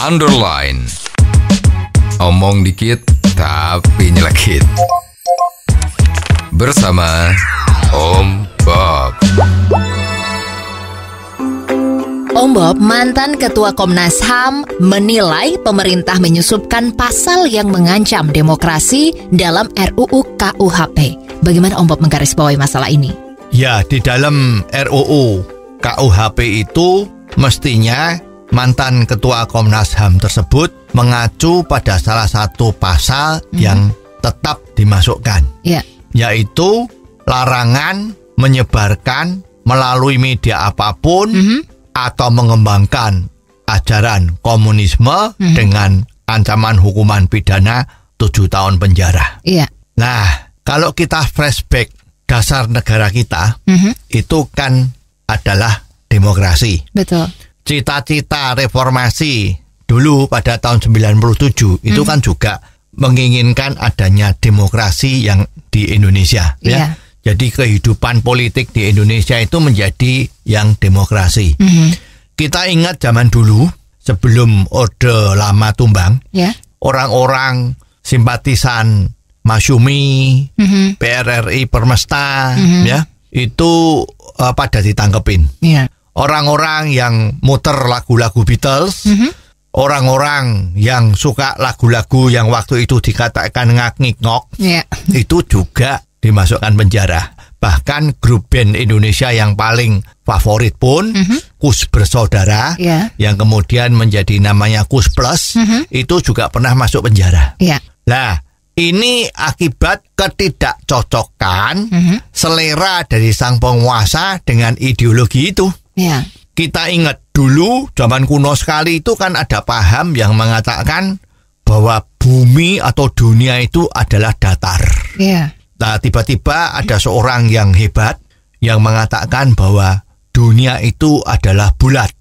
underline. Omong dikit tapi nyelekit. Bersama Om Bob. Om Bob, mantan Ketua Komnas HAM menilai pemerintah menyusupkan pasal yang mengancam demokrasi dalam RUU KUHP. Bagaimana Om Bob menggarisbawahi masalah ini? Ya, di dalam RUU KUHP itu mestinya mantan ketua Komnas HAM tersebut mengacu pada salah satu pasal hmm. yang tetap dimasukkan, yeah. yaitu larangan menyebarkan melalui media apapun -hmm. atau mengembangkan ajaran komunisme -hmm. dengan ancaman hukuman pidana tujuh tahun penjara. Iya. Nah, kalau kita flashback dasar negara kita -hmm. itu kan adalah demokrasi. Betul cita-cita reformasi dulu pada tahun 97 itu hmm. kan juga menginginkan adanya demokrasi yang di Indonesia yeah. Iya. Jadi kehidupan politik di Indonesia itu menjadi yang demokrasi. -hmm. Kita ingat zaman dulu sebelum Orde Lama tumbang, orang ya. orang-orang simpatisan Masyumi, -hmm. PRRI Permesta, -hmm. ya itu uh, pada ditangkepin. Yeah orang-orang yang muter lagu-lagu Beatles, mm-hmm. orang-orang yang suka lagu-lagu yang waktu itu dikatakan ngak ngok, yeah. itu juga dimasukkan penjara. Bahkan grup band Indonesia yang paling favorit pun mm-hmm. Kus Bersaudara yeah. yang kemudian menjadi namanya Kus Plus mm-hmm. itu juga pernah masuk penjara. Yeah. Iya. Nah, ini akibat ketidakcocokan mm-hmm. selera dari sang penguasa dengan ideologi itu. Ya. Kita ingat dulu zaman kuno sekali itu kan ada paham yang mengatakan bahwa bumi atau dunia itu adalah datar. Ya. Nah, tiba-tiba ada seorang yang hebat yang mengatakan bahwa dunia itu adalah bulat.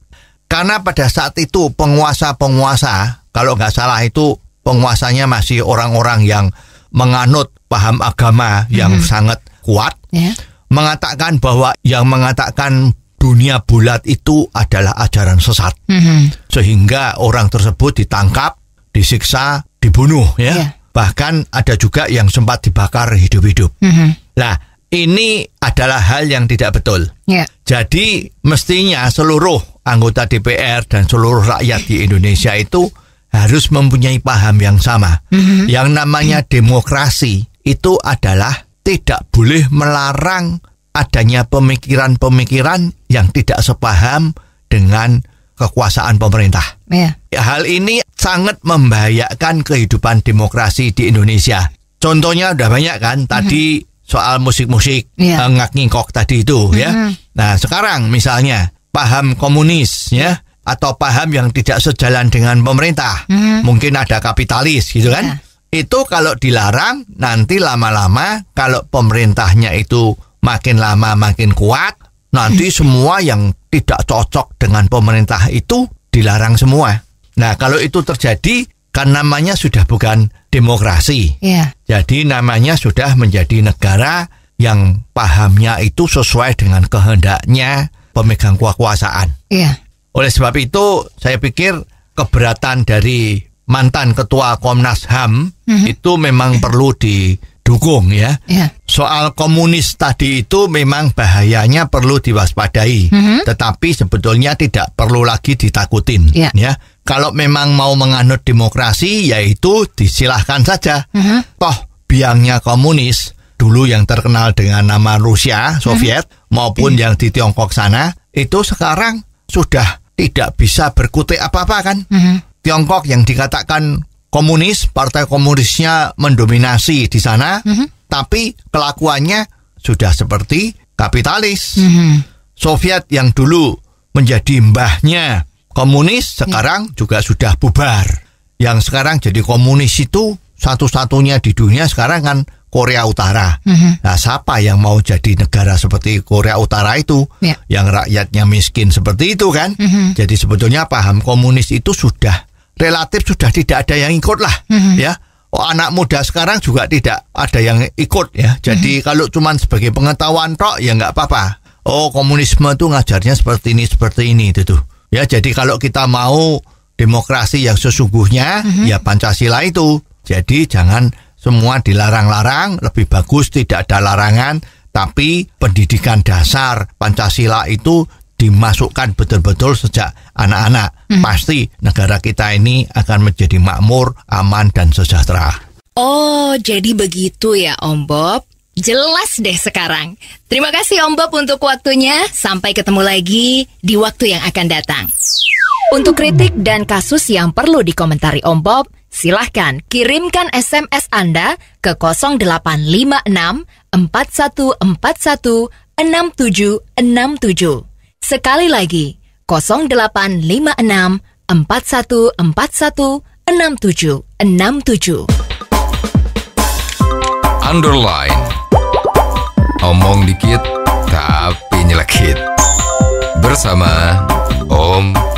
Karena pada saat itu penguasa-penguasa, kalau nggak salah itu penguasanya masih orang-orang yang menganut paham agama yang mm -hmm. sangat kuat, yeah. mengatakan bahwa yang mengatakan dunia bulat itu adalah ajaran sesat. Mm -hmm. Sehingga orang tersebut ditangkap, disiksa, dibunuh ya. Yeah. Bahkan ada juga yang sempat dibakar hidup-hidup. Mm -hmm. Nah, ini adalah hal yang tidak betul. Yeah. Jadi mestinya seluruh anggota DPR dan seluruh rakyat di Indonesia itu harus mempunyai paham yang sama. Mm -hmm. Yang namanya demokrasi itu adalah tidak boleh melarang adanya pemikiran-pemikiran yang tidak sepaham dengan kekuasaan pemerintah. Yeah. Ya, hal ini sangat membahayakan kehidupan demokrasi di Indonesia. Contohnya udah banyak kan mm-hmm. tadi mm -hmm. soal musik-musik yeah. Iya. ngak ngingkok tadi itu mm -hmm. ya. Mm-hmm. Nah sekarang misalnya paham komunis ya atau paham yang tidak sejalan dengan pemerintah, mm -hmm. mungkin ada kapitalis gitu kan. Yeah. Itu kalau dilarang nanti lama-lama kalau pemerintahnya itu makin lama makin kuat, nanti semua yang tidak cocok dengan pemerintah itu dilarang semua. Nah, kalau itu terjadi, kan namanya sudah bukan demokrasi. Yeah. Jadi namanya sudah menjadi negara yang pahamnya itu sesuai dengan kehendaknya pemegang kekuasaan. Yeah. Oleh sebab itu, saya pikir keberatan dari mantan ketua Komnas HAM mm -hmm. itu memang perlu didukung ya. Yeah soal komunis tadi itu memang bahayanya perlu diwaspadai, mm -hmm. tetapi sebetulnya tidak perlu lagi ditakutin, yeah. ya. Kalau memang mau menganut demokrasi, yaitu disilahkan saja. Mm -hmm. Toh biangnya komunis dulu yang terkenal dengan nama Rusia mhm. Soviet mm -hmm. maupun mm -hmm. yang di Tiongkok sana itu sekarang sudah tidak bisa berkutik apa-apa kan? Mm -hmm. Tiongkok yang dikatakan komunis, partai komunisnya mendominasi di sana. Mm -hmm tapi kelakuannya sudah seperti kapitalis. Mm -hmm. Soviet yang dulu menjadi mbahnya komunis ya. sekarang juga sudah bubar. Yang sekarang jadi komunis itu satu-satunya di dunia sekarang kan Korea Utara. Mm -hmm. Nah, siapa yang mau jadi negara seperti Korea Utara itu, yeah. yang rakyatnya miskin seperti itu kan? Mm -hmm. Jadi sebetulnya paham komunis itu sudah relatif sudah tidak ada yang ikut lah, mm -hmm. ya oh, anak muda sekarang juga tidak ada yang ikut ya. Jadi mm -hmm. kalau cuma sebagai pengetahuan tok ya nggak apa-apa. Oh komunisme tuh ngajarnya seperti ini seperti ini itu tuh. Ya jadi kalau kita mau demokrasi yang sesungguhnya mm -hmm. ya Pancasila itu. Jadi jangan semua dilarang-larang, lebih bagus tidak ada larangan, tapi pendidikan dasar Pancasila itu dimasukkan betul-betul sejak anak-anak, hmm. pasti negara kita ini akan menjadi makmur, aman, dan sejahtera. Oh, jadi begitu ya, Om Bob. Jelas deh sekarang. Terima kasih Om Bob untuk waktunya. Sampai ketemu lagi di waktu yang akan datang. Untuk kritik dan kasus yang perlu dikomentari Om Bob, silahkan kirimkan SMS Anda ke 0856 4141 6767. Sekali lagi, 0856 4141 6767. Underline. Omong dikit tapi nyelekit. Bersama Om